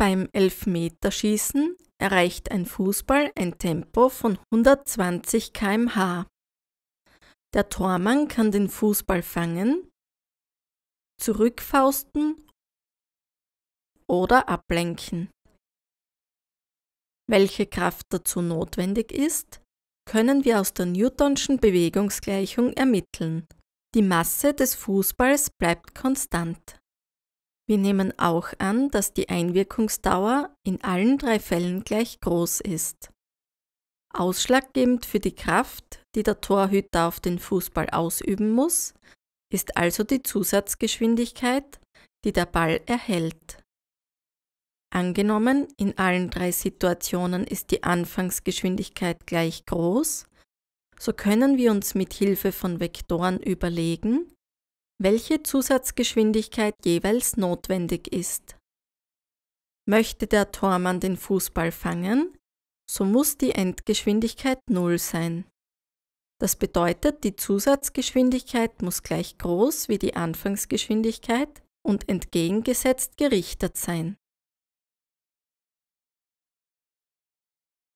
Beim Elfmeterschießen erreicht ein Fußball ein Tempo von 120 km/h. Der Tormann kann den Fußball fangen, zurückfausten oder ablenken. Welche Kraft dazu notwendig ist, können wir aus der Newtonschen Bewegungsgleichung ermitteln. Die Masse des Fußballs bleibt konstant. Wir nehmen auch an, dass die Einwirkungsdauer in allen drei Fällen gleich groß ist. Ausschlaggebend für die Kraft, die der Torhüter auf den Fußball ausüben muss, ist also die Zusatzgeschwindigkeit, die der Ball erhält. Angenommen, in allen drei Situationen ist die Anfangsgeschwindigkeit gleich groß, so können wir uns mit Hilfe von Vektoren überlegen, welche Zusatzgeschwindigkeit jeweils notwendig ist. Möchte der Tormann den Fußball fangen, so muss die Endgeschwindigkeit 0 sein. Das bedeutet, die Zusatzgeschwindigkeit muss gleich groß wie die Anfangsgeschwindigkeit und entgegengesetzt gerichtet sein.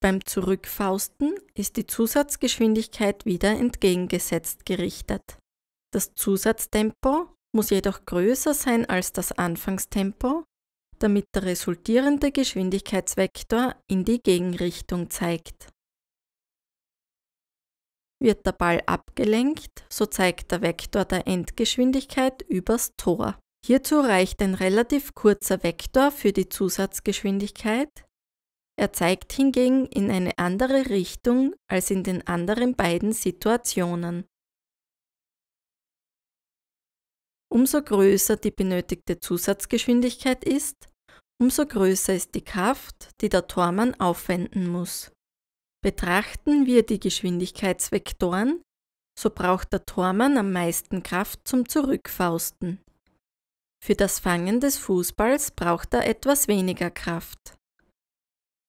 Beim Zurückfausten ist die Zusatzgeschwindigkeit wieder entgegengesetzt gerichtet. Das Zusatztempo muss jedoch größer sein als das Anfangstempo, damit der resultierende Geschwindigkeitsvektor in die Gegenrichtung zeigt. Wird der Ball abgelenkt, so zeigt der Vektor der Endgeschwindigkeit übers Tor. Hierzu reicht ein relativ kurzer Vektor für die Zusatzgeschwindigkeit. Er zeigt hingegen in eine andere Richtung als in den anderen beiden Situationen. Umso größer die benötigte Zusatzgeschwindigkeit ist, umso größer ist die Kraft, die der Tormann aufwenden muss. Betrachten wir die Geschwindigkeitsvektoren, so braucht der Tormann am meisten Kraft zum Zurückfausten. Für das Fangen des Fußballs braucht er etwas weniger Kraft.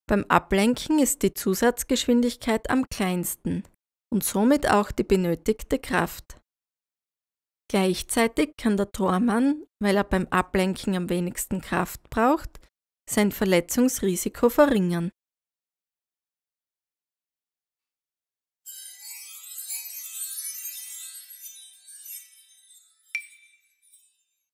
Beim Ablenken ist die Zusatzgeschwindigkeit am kleinsten und somit auch die benötigte Kraft. Gleichzeitig kann der Tormann, weil er beim Ablenken am wenigsten Kraft braucht, sein Verletzungsrisiko verringern.